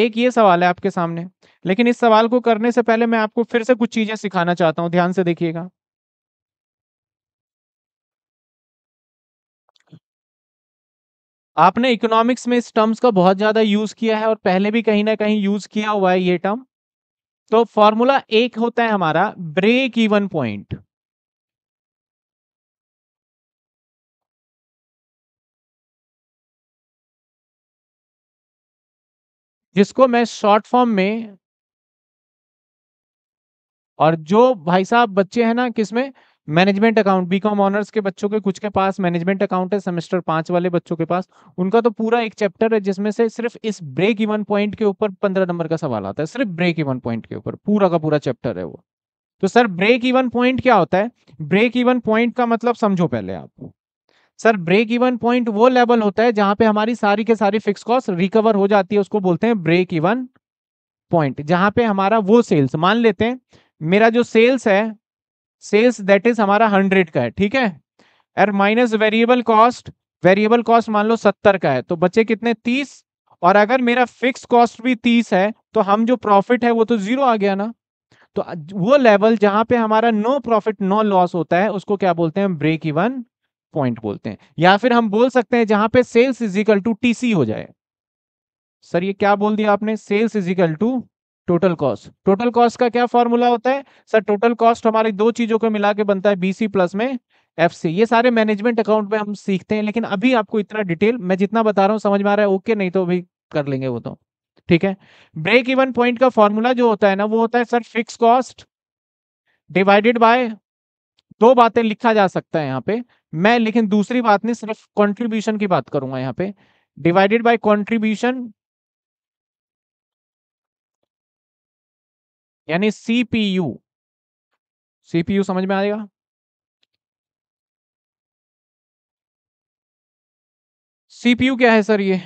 एक ये सवाल है आपके सामने लेकिन इस सवाल को करने से पहले मैं आपको फिर से कुछ चीजें सिखाना चाहता हूं ध्यान से देखिएगा आपने इकोनॉमिक्स में इस टर्म्स का बहुत ज्यादा यूज किया है और पहले भी कहीं ना कहीं यूज किया हुआ है ये टर्म तो फॉर्मूला एक होता है हमारा ब्रेक इवन पॉइंट जिसको मैं शॉर्ट फॉर्म में और जो भाई साहब बच्चे हैं ना किसमें मैनेजमेंट अकाउंट बीकॉम ऑनर्स के बच्चों के कुछ के पास मैनेजमेंट अकाउंट है सेमेस्टर पांच वाले बच्चों के पास उनका तो पूरा एक चैप्टर है जिसमें से सिर्फ इस ब्रेक इवन पॉइंट के ऊपर पंद्रह नंबर का सवाल आता है सिर्फ ब्रेक इवन पॉइंट के ऊपर पूरा का पूरा चैप्टर है वो तो सर ब्रेक इवन पॉइंट क्या होता है ब्रेक इवन पॉइंट का मतलब समझो पहले आप सर ब्रेक इवन पॉइंट वो लेवल होता है जहां पे हमारी सारी के सारी फिक्स कॉस्ट रिकवर हो जाती है उसको बोलते हैं ब्रेक इवन पॉइंट जहां पे हमारा वो सेल्स मान लेते हैं मेरा जो सेल्स है सेल्स दैट इज हमारा हंड्रेड का है ठीक है एर minus variable cost variable cost मान लो सत्तर का है तो बचे कितने तीस और अगर मेरा फिक्स कॉस्ट भी तीस है तो हम जो प्रॉफिट है वो तो जीरो आ गया ना तो वो लेवल जहां पे हमारा नो प्रॉफिट नो लॉस होता है उसको क्या बोलते हैं ब्रेक इवन पॉइंट बोलते हैं या फिर हम बोल सकते हैं जहां पे सेल्स इजिकल टू टीसी हो जाए सर ये क्या बोल दिया आपने sales is equal to total cost total cost का क्या फॉर्मूला होता है सर टोटल कॉस्ट हमारी दो चीजों को मिला के बनता है बीसी प्लस में एफ सी ये सारे मैनेजमेंट अकाउंट में हम सीखते हैं लेकिन अभी आपको इतना डिटेल मैं जितना बता रहा हूँ समझ में आ रहा है ओके नहीं तो अभी कर लेंगे वो तो ठीक है ब्रेक इवन पॉइंट का फॉर्मूला जो होता है ना वो होता है sir fix cost divided by दो बातें लिखा जा सकता है यहाँ पे मैं लेकिन दूसरी बात नहीं सिर्फ कंट्रीब्यूशन की बात करूंगा यहाँ पे डिवाइडेड बाय कंट्रीब्यूशन यानी सीपीयू सीपीयू समझ में आएगा सीपीयू क्या है सर ये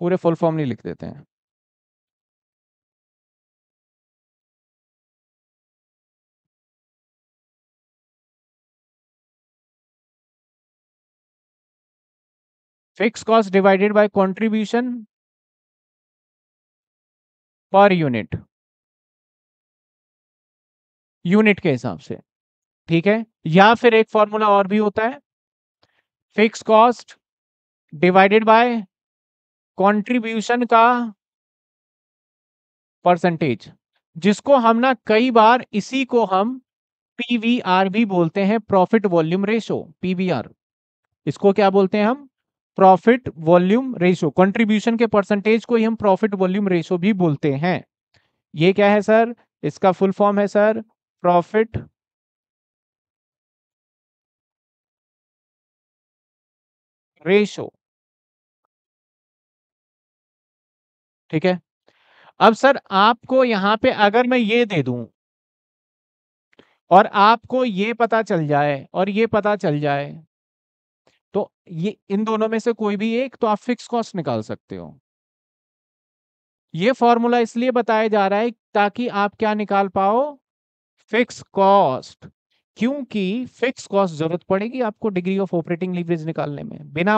पूरे फुल फॉर्म नहीं लिख देते हैं fix cost divided by contribution per unit unit के हिसाब से ठीक है या फिर एक फॉर्मूला और भी होता है fix cost divided by contribution का परसेंटेज जिसको हम ना कई बार इसी को हम पीवीआर भी बोलते हैं प्रॉफिट वॉल्यूम रेशो पीवीआर इसको क्या बोलते हैं हम प्रॉफिट वॉल्यूम रेशो कंट्रीब्यूशन के परसेंटेज को ही हम प्रॉफिट वॉल्यूम रेशो भी बोलते हैं ये क्या है सर इसका फुल फॉर्म है सर प्रॉफिट रेशो ठीक है अब सर आपको यहां पे अगर मैं ये दे दूं और आपको ये पता चल जाए और ये पता चल जाए तो ये इन दोनों में से कोई भी एक तो आप फिक्स कॉस्ट निकाल सकते हो ये फॉर्मूला इसलिए बताया जा रहा है ताकि आप क्या निकाल पाओ फिक्स कॉस्ट क्योंकि फिक्स कॉस्ट जरूरत पड़ेगी आपको डिग्री ऑफ ऑपरेटिंग लीवरेज निकालने में बिना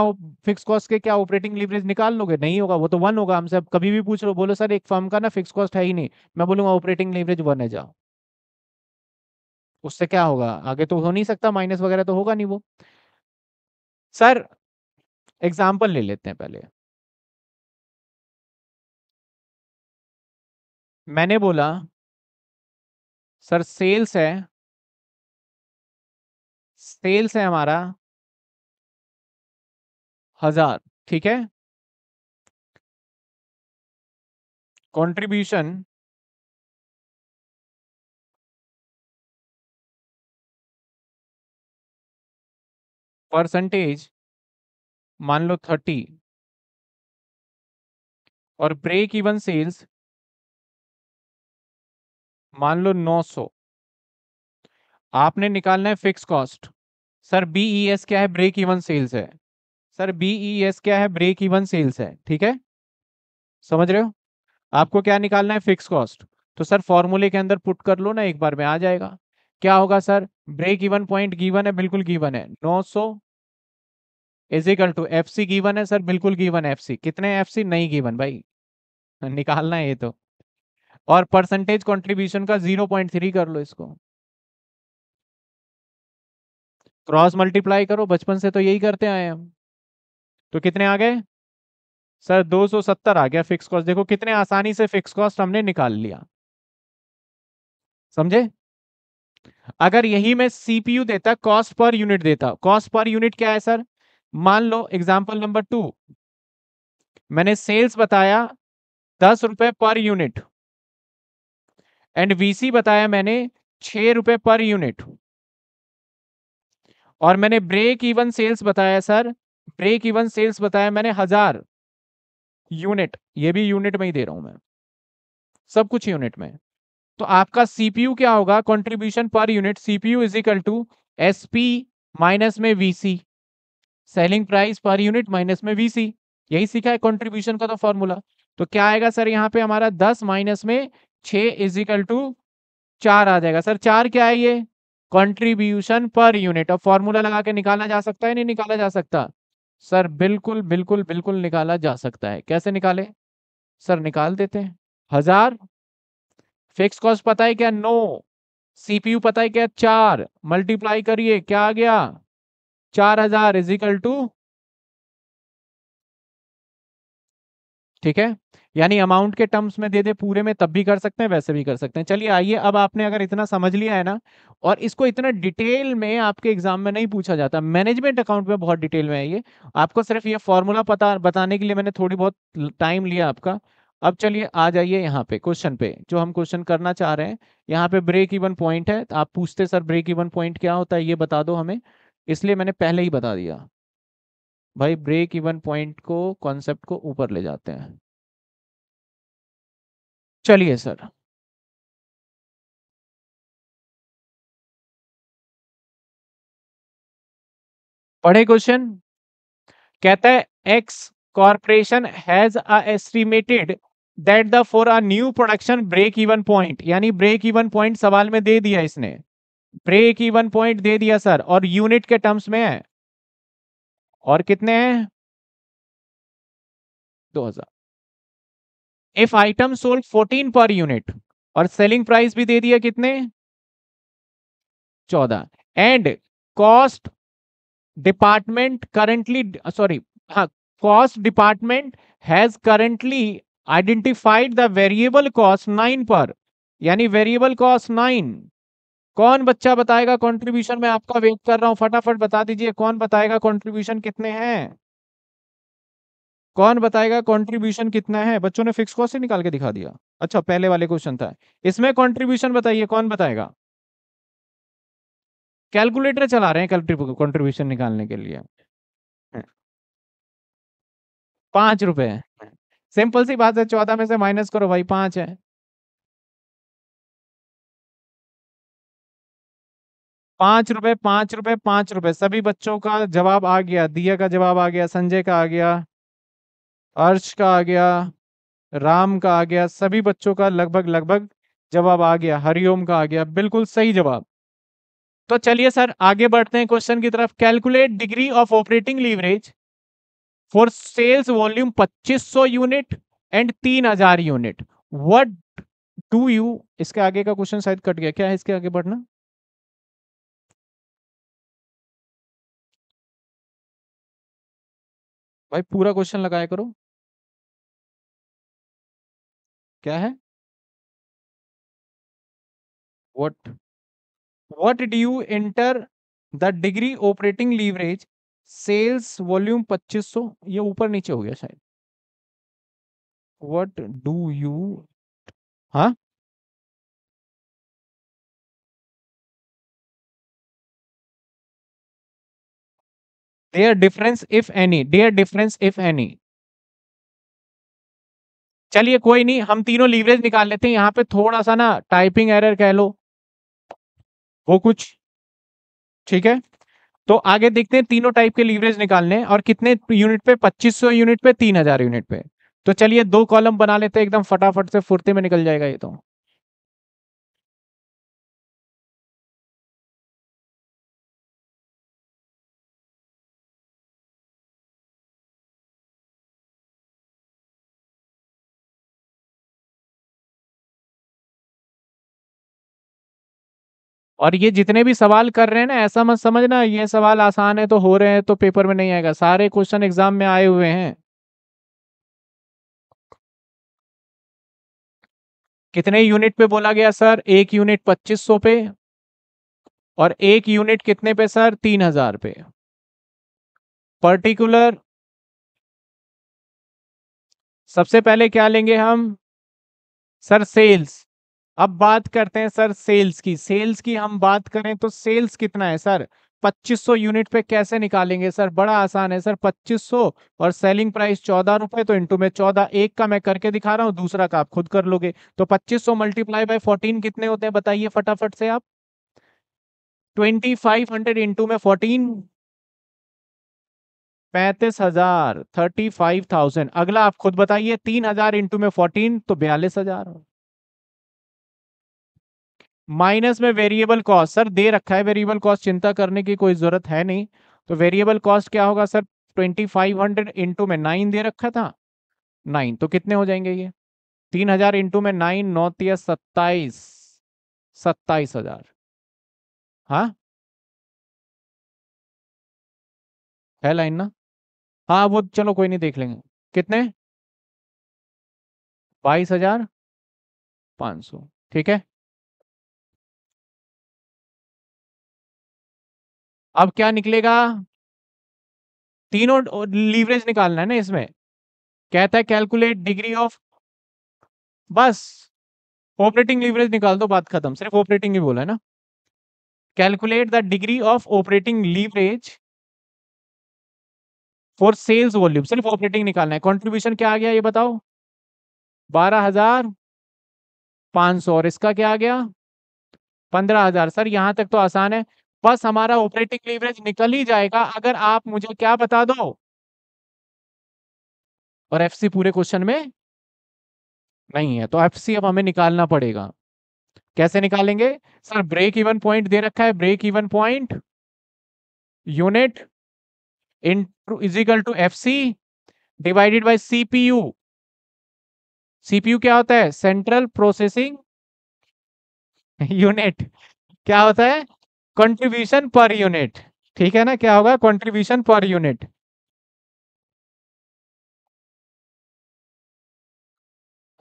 फिक्स कॉस्ट के क्या ऑपरेटिंग लीवरेज निकाल लोगे नहीं होगा वो तो वन होगा हमसे अब कभी भी पूछ लो बोलो सर एक फर्म का ना फिक्स कॉस्ट है ही नहीं मैं बोलूंगा ऑपरेटिंग लीवरेज वन है जाओ उससे क्या होगा आगे तो हो नहीं सकता माइनस वगैरह तो होगा नहीं वो सर एग्जाम्पल ले लेते हैं पहले मैंने बोला सर सेल्स है सेल्स है हमारा हजार ठीक है कंट्रीब्यूशन परसेंटेज मान लो थर्टी और ब्रेक इवन सेल्स मान लो नौ सौ आपने निकालना है fix cost sir BES e क्या है ब्रेक इवन सेल्स है सर बीईएस e क्या है ब्रेक इवन सेल्स है ठीक है समझ रहे हो आपको क्या निकालना है फिक्स कॉस्ट तो सर फॉर्मूले के अंदर पुट कर लो ना एक बार में आ जाएगा क्या होगा sir break even point given है बिल्कुल गिवन है नौ सौ is equal to F C given है सर बिल्कुल गिवन एफ सी कितने एफ सी नहीं गिवन भाई निकालना है ये तो और परसेंटेज कंट्रीब्यूशन का जीरो पॉइंट थ्री कर लो इसको क्रॉस मल्टीप्लाई करो बचपन से तो यही करते आए हम तो कितने आ गए सर 270 आ गया फिक्स कॉस्ट देखो कितने आसानी से फिक्स कॉस्ट हमने निकाल लिया समझे अगर यही मैं सीपीयू देता कॉस्ट पर यूनिट देता कॉस्ट पर यूनिट क्या है सर मान लो एग्जाम्पल नंबर टू मैंने सेल्स बताया दस रुपए पर यूनिट एंड वीसी बताया मैंने छह रुपए पर यूनिट और मैंने ब्रेक इवन सेल्स बताया सर ब्रेक इवन सेल्स बताया मैंने हजार यूनिट ये भी यूनिट में ही दे रहा हूं मैं सब कुछ यूनिट में तो आपका सीपीयू क्या होगा contribution per unit CPU is equal to S P minus में VC selling price per unit minus में वीसी यही सीखा है कंट्रीब्यूशन का तो फॉर्मूला तो क्या आएगा सर यहाँ पे हमारा दस माइनस में छ इज इक्वल टू चार आ जाएगा सर चार क्या है ये कंट्रीब्यूशन पर यूनिट अब फॉर्मूला लगा के निकाला जा सकता है नहीं निकाला जा सकता सर बिल्कुल बिल्कुल बिल्कुल निकाला जा सकता है कैसे निकाले सर निकाल देते हैं हजार फिक्स कॉस्ट पता है क्या नो सीपीयू पता है क्या चार मल्टीप्लाई करिए क्या आ गया चार हजार इजिकल टू ठीक है यानी अमाउंट के टर्म्स में दे दे पूरे में तब भी कर सकते हैं वैसे भी कर सकते हैं चलिए आइए अब आपने अगर इतना समझ लिया है ना और इसको इतना डिटेल में आपके एग्जाम में नहीं पूछा जाता मैनेजमेंट अकाउंट में बहुत डिटेल में है ये आपको सिर्फ ये फॉर्मूला पता बताने के लिए मैंने थोड़ी बहुत टाइम लिया आपका अब चलिए आ जाइए यहाँ पे क्वेश्चन पे जो हम क्वेश्चन करना चाह रहे हैं यहाँ पे ब्रेक इवन पॉइंट है तो आप पूछते सर ब्रेक इवन पॉइंट क्या होता है ये बता दो हमें इसलिए मैंने पहले ही बता दिया भाई ब्रेक इवन पॉइंट को कॉन्सेप्ट को ऊपर ले जाते हैं चलिए सर पढ़े क्वेश्चन कहता है X corporation has estimated that the for a new production break even point यानी ब्रेक इवन पॉइंट सवाल में दे दिया इसने ब्रेक इवन पॉइंट दे दिया सर और यूनिट के टर्म्स में है और कितने हैं 2000 इफ आइटम सोल्ड 14 पर यूनिट और सेलिंग प्राइस भी दे दिया कितने 14 and cost department currently sorry हाँ cost department has currently identified the variable cost nine per यानी वेरिएबल कॉस्ट नाइन कौन बच्चा बताएगा कंट्रीब्यूशन मैं आपका वेट कर रहा हूं फटाफट बता दीजिए कौन बताएगा कंट्रीब्यूशन कितने हैं कौन बताएगा कंट्रीब्यूशन कितना है बच्चों ने फिक्स कॉस्ट ही निकाल के दिखा दिया अच्छा पहले वाले क्वेश्चन था इसमें कंट्रीब्यूशन बताइए कौन बताएगा कैलकुलेटर चला रहे हैं कॉन्ट्रीब्यूशन निकालने के लिए पांच रुपए सिंपल सी बात है चौदह में से माइनस करो भाई पांच है पांच रुपए पांच रुपए पांच रुपए सभी बच्चों का जवाब आ गया दिया का जवाब आ गया संजय का आ गया अर्श का आ गया राम का आ गया सभी बच्चों का लगभग लगभग जवाब आ गया हरिओम का आ गया बिल्कुल सही जवाब तो चलिए सर आगे बढ़ते हैं क्वेश्चन की तरफ calculate degree of operating leverage for sales volume 2500 unit and 3000 unit what do you इसके आगे का क्वेश्चन शायद कट गया क्या है इसके आगे बढ़ना भाई पूरा क्वेश्चन लगाया करो क्या है what what do you enter the degree operating leverage sales volume 2500 ये ऊपर नीचे हो गया शायद वट डू यू हाँ there difference if any there difference if any चलिए कोई नहीं हम तीनों लीवरेज निकाल लेते हैं यहाँ पे थोड़ा सा ना टाइपिंग एरर कह लो वो कुछ ठीक है तो आगे देखते हैं तीनों टाइप के लीवरेज निकालने और कितने यूनिट पे 2500 यूनिट पे 3000 यूनिट पे तो चलिए दो कॉलम बना लेते हैं एकदम फटाफट से फुर्ती में निकल जाएगा ये तो और ये जितने भी सवाल कर रहे हैं ना ऐसा मत समझना ये सवाल आसान है तो हो रहे हैं तो पेपर में नहीं आएगा सारे क्वेश्चन एग्जाम में आए हुए हैं कितने यूनिट पे बोला गया सर एक यूनिट पच्चीस सौ पे और एक यूनिट कितने पे सर तीन हजार पे पर्टिकुलर सबसे पहले क्या लेंगे हम सर सेल्स अब बात करते हैं सर सेल्स की सेल्स की हम बात करें तो सेल्स कितना है सर 2500 यूनिट पे कैसे निकालेंगे सर बड़ा आसान है सर 2500 और सेलिंग प्राइस चौदह रुपए तो इंटू में चौदह एक का मैं करके दिखा रहा हूँ दूसरा का आप खुद कर लोगे तो 2500 मल्टीप्लाई बाई फोर्टीन कितने होते हैं बताइए फटाफट से आप 2500 फाइव हंड्रेड इंटू में फोर्टीन पैंतीस हजार थर्टी फाइव थाउजेंड अगला आप खुद बताइए तीन हजार इंटू में फोर्टीन तो बयालीस हजार माइनस में वेरिएबल कॉस्ट सर दे रखा है वेरिएबल कॉस्ट चिंता करने की कोई जरूरत है नहीं तो वेरिएबल कॉस्ट क्या होगा sir twenty five hundred into में नाइन दे रखा था नाइन तो कितने हो जाएंगे ये तीन हजार इंटू में नाइन नौ तीस सत्ताईस सत्ताईस हजार हाँ है लाइन ना हाँ वो चलो कोई नहीं देख लेंगे कितने बाईस हजार पाँच सौ ठीक है अब क्या निकलेगा तीनों लीवरेज निकालना है ना इसमें कहता है कैलकुलेट डिग्री ऑफ बस ऑपरेटिंग लीवरेज निकाल दो बात खत्म सिर्फ ऑपरेटिंग ही बोला है ना calculate the degree of operating leverage for sales volume सिर्फ ऑपरेटिंग निकालना है कंट्रीब्यूशन क्या आ गया ये बताओ बारह हजार पांच सौ और इसका क्या आ गया पंद्रह हजार सर यहां तक तो आसान है बस हमारा ऑपरेटिंग लीवरेज निकल ही जाएगा अगर आप मुझे क्या बता दो और एफसी पूरे क्वेश्चन में नहीं है तो एफसी अब हमें निकालना पड़ेगा कैसे निकालेंगे सर ब्रेक इवन पॉइंट दे रखा है break even point unit in is equal to F C divided by CPU CPU क्या होता है सेंट्रल प्रोसेसिंग यूनिट क्या होता है कंट्रीब्यूशन पर यूनिट ठीक है ना क्या होगा कंट्रीब्यूशन पर यूनिट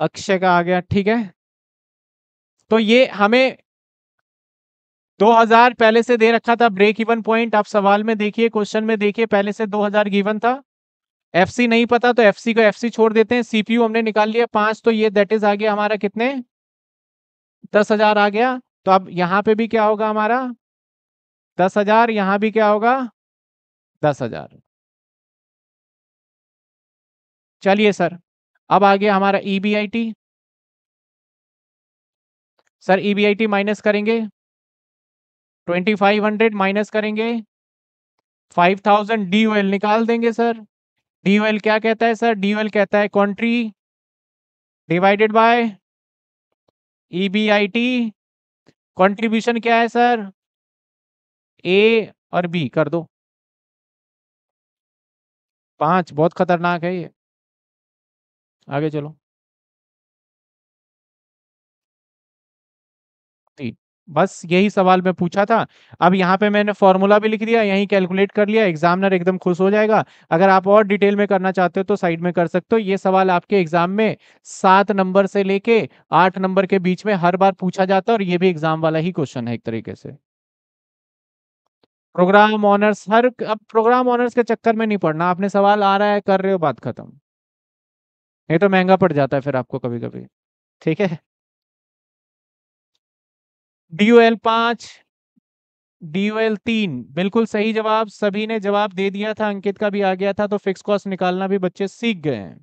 अक्षय का आ गया ठीक है तो ये हमें 2000 पहले से दे रखा था ब्रेक इवन पॉइंट आप सवाल में देखिए क्वेश्चन में देखिए पहले से 2000 गिवन था एफसी नहीं पता तो एफसी को एफसी छोड़ देते हैं सीपीयू हमने निकाल लिया पांच तो ये दैट इज आ गया हमारा कितने दस हजार आ गया तो अब यहाँ पे भी क्या होगा हमारा दस हजार यहां भी क्या होगा दस हजार चलिए सर अब आ गया हमारा E e sir E e minus करेंगे ट्वेंटी फाइव हंड्रेड माइनस करेंगे फाइव थाउजेंड डी निकाल देंगे सर डी क्या कहता है सर डी कहता है contri divided by E B I T contribution क्या है सर ए और बी कर दो पांच बहुत खतरनाक है ये आगे चलो तीन बस यही सवाल मैं पूछा था अब यहाँ पे मैंने फॉर्मूला भी लिख दिया यही कैलकुलेट कर लिया एग्जामिनर एकदम खुश हो जाएगा अगर आप और डिटेल में करना चाहते हो तो साइड में कर सकते हो ये सवाल आपके एग्जाम में सात नंबर से लेके आठ नंबर के बीच में हर बार पूछा जाता है और ये भी एग्जाम वाला ही क्वेश्चन है एक तरीके से प्रोग्राम ऑनर्स हर अब प्रोग्राम ऑनर्स के चक्कर में नहीं पड़ना आपने सवाल आ रहा है कर रहे हो बात खत्म नहीं तो महंगा पड़ जाता है फिर आपको कभी कभी ठीक है डी एल पांच डी एल तीन बिल्कुल सही जवाब सभी ने जवाब दे दिया था अंकित का भी आ गया था तो फिक्स कॉस्ट निकालना भी बच्चे सीख गए हैं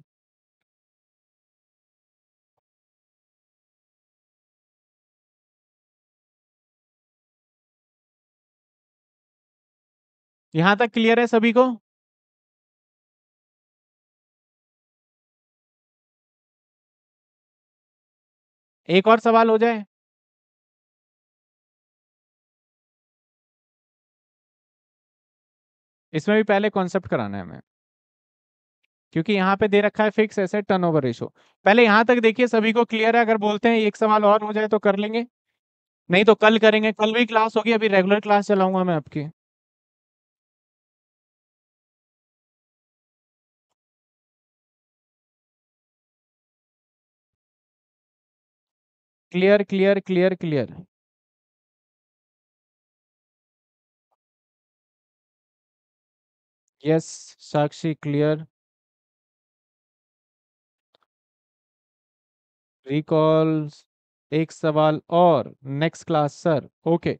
यहां तक क्लियर है सभी को एक और सवाल हो जाए इसमें भी पहले कॉन्सेप्ट कराना है हमें क्योंकि यहां पे दे रखा है फिक्स टर्न टर्नओवर रेशो पहले यहां तक देखिए सभी को क्लियर है अगर बोलते हैं एक सवाल और हो जाए तो कर लेंगे नहीं तो कल करेंगे कल भी क्लास होगी अभी रेगुलर क्लास चलाऊंगा मैं आपकी clear clear clear clear yes Sakshi clear recall एक सवाल और नेक्स्ट क्लास सर ओके